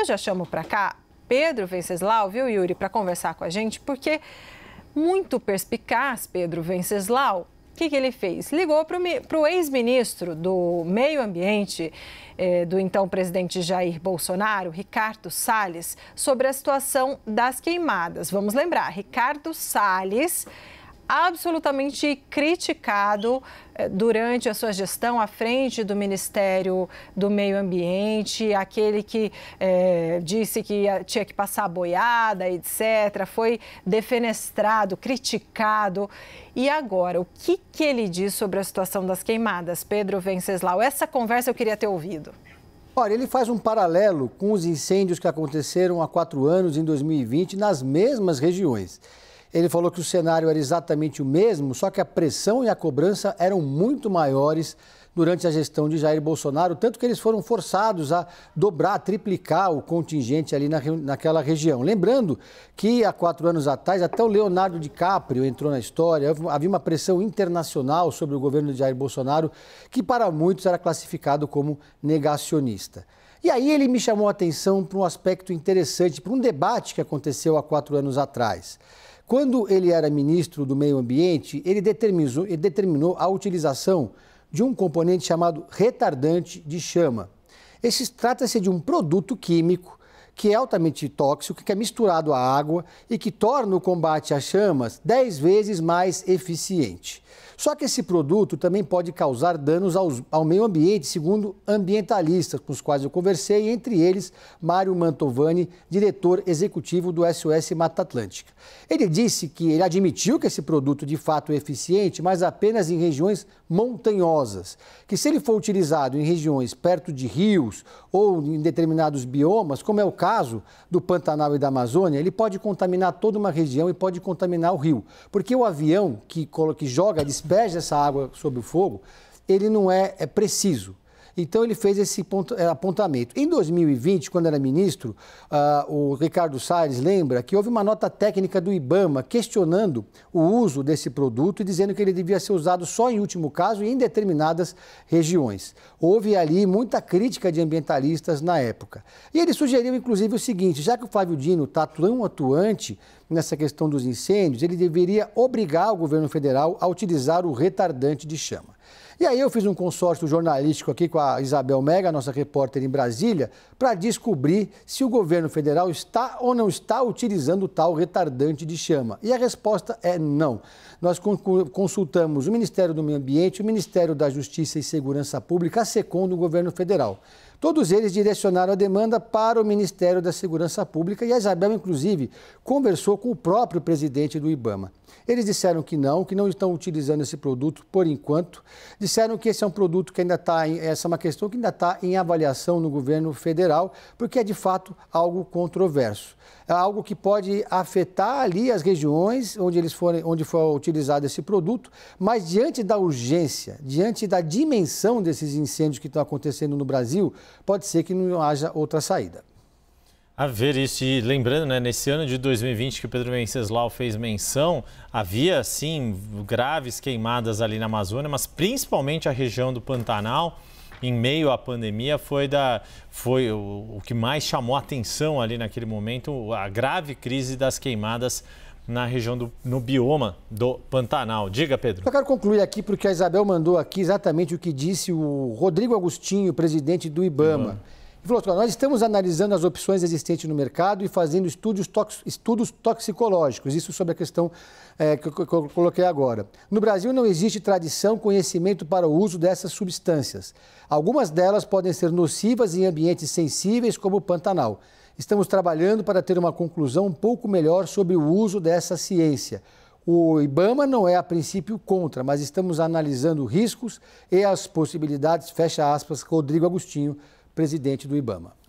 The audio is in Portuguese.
Eu já chamo para cá Pedro Venceslau, viu, Yuri, para conversar com a gente, porque muito perspicaz, Pedro Venceslau, o que, que ele fez? Ligou para o ex-ministro do Meio Ambiente, eh, do então presidente Jair Bolsonaro, Ricardo Salles, sobre a situação das queimadas. Vamos lembrar, Ricardo Salles absolutamente criticado eh, durante a sua gestão à frente do Ministério do Meio Ambiente, aquele que é, disse que tinha que passar boiada, etc., foi defenestrado, criticado. E agora, o que, que ele diz sobre a situação das queimadas, Pedro Venceslau? Essa conversa eu queria ter ouvido. Olha, ele faz um paralelo com os incêndios que aconteceram há quatro anos, em 2020, nas mesmas regiões. Ele falou que o cenário era exatamente o mesmo, só que a pressão e a cobrança eram muito maiores durante a gestão de Jair Bolsonaro, tanto que eles foram forçados a dobrar, triplicar o contingente ali na, naquela região. Lembrando que há quatro anos atrás, até o Leonardo DiCaprio entrou na história, havia uma pressão internacional sobre o governo de Jair Bolsonaro, que para muitos era classificado como negacionista. E aí ele me chamou a atenção para um aspecto interessante, para um debate que aconteceu há quatro anos atrás. Quando ele era ministro do Meio Ambiente, ele determinou, ele determinou a utilização de um componente chamado retardante de chama. Esse trata-se de um produto químico que é altamente tóxico, que é misturado à água e que torna o combate às chamas 10 vezes mais eficiente. Só que esse produto também pode causar danos aos, ao meio ambiente, segundo ambientalistas com os quais eu conversei, entre eles Mário Mantovani, diretor executivo do SOS Mata Atlântica. Ele disse que ele admitiu que esse produto de fato é eficiente, mas apenas em regiões montanhosas, que se ele for utilizado em regiões perto de rios ou em determinados biomas, como é o caso caso do Pantanal e da Amazônia, ele pode contaminar toda uma região e pode contaminar o rio. Porque o avião que, que joga, despeja essa água sob o fogo, ele não é, é preciso. Então ele fez esse é, apontamento. Em 2020, quando era ministro, uh, o Ricardo Salles lembra que houve uma nota técnica do IBAMA questionando o uso desse produto e dizendo que ele devia ser usado só em último caso e em determinadas regiões. Houve ali muita crítica de ambientalistas na época. E ele sugeriu, inclusive, o seguinte: já que o Flávio Dino está tão atuante nessa questão dos incêndios, ele deveria obrigar o governo federal a utilizar o retardante de chama. E aí eu fiz um consórcio jornalístico aqui com a Isabel Mega, nossa repórter em Brasília, para descobrir se o governo federal está ou não está utilizando tal retardante de chama. E a resposta é não. Nós consultamos o Ministério do Meio Ambiente, o Ministério da Justiça e Segurança Pública, a SECOM do governo federal. Todos eles direcionaram a demanda para o Ministério da Segurança Pública e a Isabel, inclusive, conversou com o próprio presidente do Ibama. Eles disseram que não, que não estão utilizando esse produto por enquanto. Disseram que esse é um produto que ainda está em, essa é uma questão que ainda está em avaliação no governo federal, porque é de fato algo controverso. É algo que pode afetar ali as regiões onde eles forem, onde foi utilizado esse produto, mas diante da urgência, diante da dimensão desses incêndios que estão acontecendo no Brasil, pode ser que não haja outra saída. A ver isso, e lembrando, né, nesse ano de 2020 que o Pedro Venceslau fez menção, havia sim graves queimadas ali na Amazônia, mas principalmente a região do Pantanal em meio à pandemia foi, da, foi o, o que mais chamou atenção ali naquele momento, a grave crise das queimadas na região do no bioma do Pantanal. Diga, Pedro. Eu quero concluir aqui porque a Isabel mandou aqui exatamente o que disse o Rodrigo Agostinho, presidente do IBAMA. Ele falou assim, nós estamos analisando as opções existentes no mercado e fazendo estudos, tox, estudos toxicológicos, isso sobre a questão é, que eu coloquei agora. No Brasil não existe tradição, conhecimento para o uso dessas substâncias. Algumas delas podem ser nocivas em ambientes sensíveis, como o Pantanal. Estamos trabalhando para ter uma conclusão um pouco melhor sobre o uso dessa ciência. O IBAMA não é a princípio contra, mas estamos analisando riscos e as possibilidades, fecha aspas, Rodrigo Agostinho, presidente do IBAMA.